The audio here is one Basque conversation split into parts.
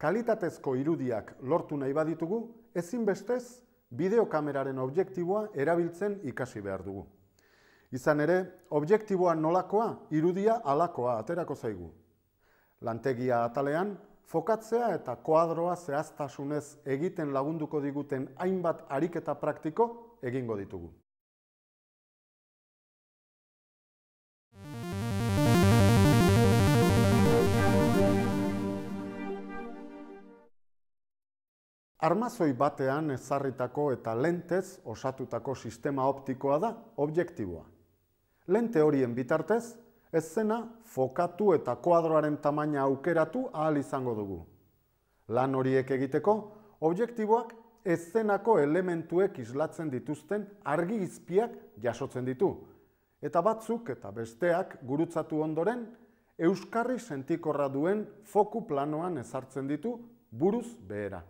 Kalitatezko irudiak lortu nahi baditugu, ezinbestez bideokameraren objektiboa erabiltzen ikasi behar dugu. Izan ere, objektiboa nolakoa, irudia alakoa aterako zaigu. Lantegia atalean, fokatzea eta koadroa zehaztasunez egiten lagunduko diguten hainbat ariketa praktiko egingo ditugu. Armazoi batean ezarritako eta lentez osatutako sistema optikoa da objektiboa. Lente horien bitartez, ez fokatu eta kuadroaren tamaina aukeratu ahal izango dugu. Lan horiek egiteko, objektiboak ez elementuek islatzen dituzten argi izpiak jasotzen ditu, eta batzuk eta besteak gurutzatu ondoren, euskarri sentikorra duen foku planoan ezartzen ditu buruz behera.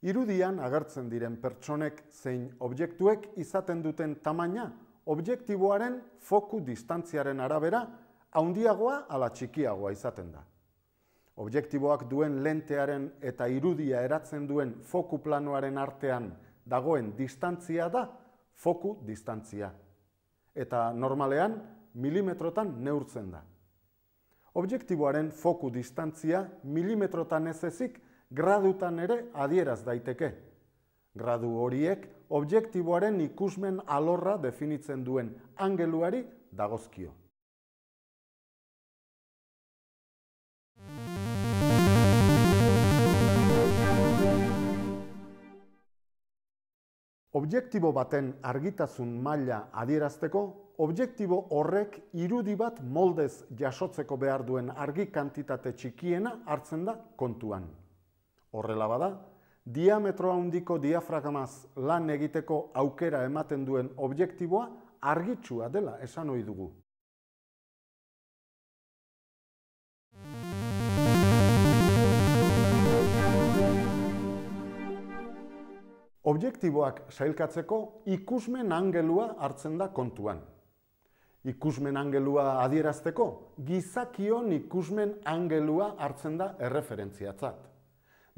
irudian agertzen diren pertsonek zein objektuek izaten duten tamaina, objektiboaren foku distantziaren arabera, haundiagoa ala txikiagoa izaten da. Objektiboak duen lentearen eta irudia eratzen duen foku planoaren artean dagoen distantzia da, foku distantzia. Eta normalean, milimetrotan neurtzen da. Objektiboaren foku distantzia milimetrotan ez ezik, gradutan ere adieraz daiteke. Gradu horiek objektiboaren ikusmen alorra definitzen duen angeluari dagozkio. Objektibo baten argitasun maila adierazteko, objektibo horrek irudi bat moldez jasotzeko behar duen argi kantitate txikiena hartzen da kontuan horrela bada, diametro handiko diafragamaz lan egiteko aukera ematen duen objektiboa argitsua dela esan ohi dugu. Objektiboak sailkatzeko ikusmen angelua hartzen da kontuan. Ikusmen angelua adierazteko, gizakion ikusmen angelua hartzen da erreferentziatzat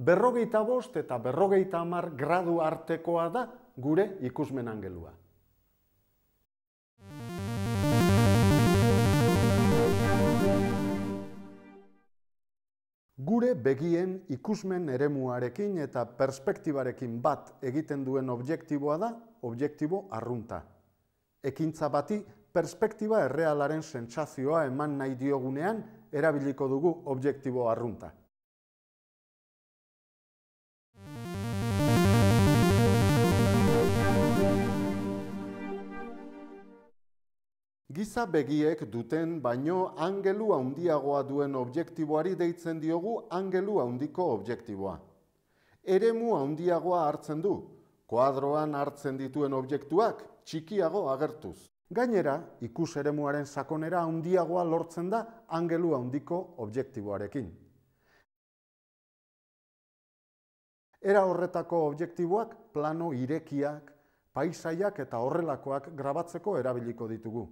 berrogeita bost eta berrogeita amar gradu artekoa da gure ikusmenan gelua. Gure begien ikusmen eremuarekin eta perspektibarekin bat egiten duen objektiboa da, objektibo arrunta. Ekintza bati, perspektiba errealaren sentsazioa eman nahi diogunean, erabiliko dugu objektibo arrunta. Giza begiek duten baino angelu handiagoa duen objektiboari deitzen diogu angelu handiko objektiboa. Eremu handiagoa hartzen du, koadroan hartzen dituen objektuak txikiago agertuz. Gainera, ikus eremuaren sakonera handiagoa lortzen da angelu handiko objektiboarekin. Era horretako objektiboak plano irekiak, paisaiak eta horrelakoak grabatzeko erabiliko ditugu.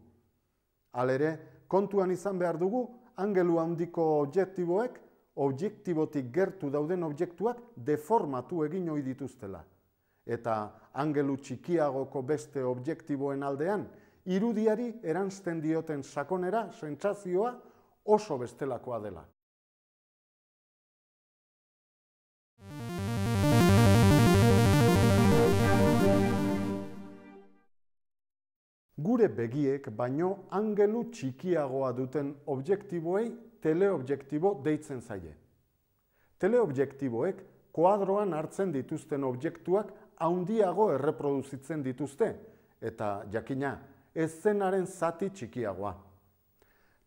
Alere, kontuan izan behar dugu, angelu handiko objektiboek, objektibotik gertu dauden objektuak deformatu egin ohi dituztela. Eta angelu txikiagoko beste objektiboen aldean, irudiari erantzten dioten sakonera, sentsazioa oso bestelakoa dela. gure begiek baino angelu txikiagoa duten objektiboei teleobjektibo deitzen zaie. Teleobjektiboek koadroan hartzen dituzten objektuak haundiago erreproduzitzen dituzte, eta jakina, ez zenaren zati txikiagoa.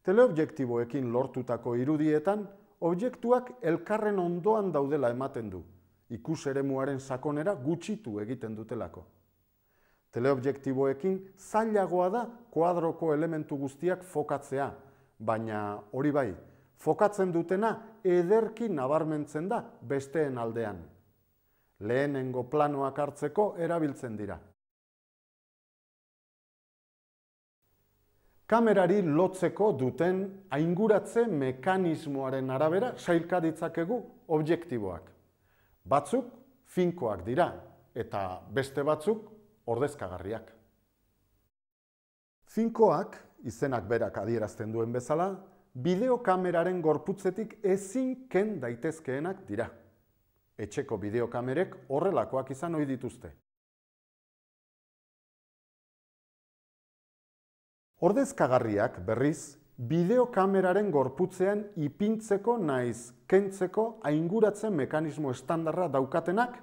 Teleobjektiboekin lortutako irudietan, objektuak elkarren ondoan daudela ematen du, ikus eremuaren sakonera gutxitu egiten dutelako. Teleobjektiboekin zailagoa da kuadroko elementu guztiak fokatzea, baina hori bai, fokatzen dutena ederki nabarmentzen da besteen aldean. Lehenengo planoak hartzeko erabiltzen dira. Kamerari lotzeko duten ainguratze mekanismoaren arabera sailkaditzakegu objektiboak. Batzuk finkoak dira eta beste batzuk ordezkagarriak. Zinkoak, izenak berak adierazten duen bezala, bideokameraren gorputzetik ezin ken daitezkeenak dira. Etxeko bideokamerek horrelakoak izan ohi dituzte. Ordezkagarriak berriz, bideokameraren gorputzean ipintzeko naiz kentzeko ainguratzen mekanismo estandarra daukatenak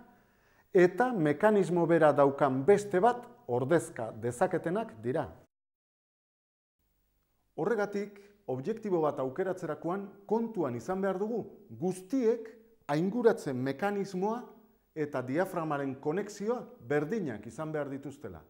Eta mekanismo bera daukan beste bat ordezka dezaketenak dira. Horregatik, objektibo bat aukeratzerakoan kontuan izan behar dugu guztiek ainguratzen mekanismoa eta diaframaren koneksioa berdinak izan behar dituztela.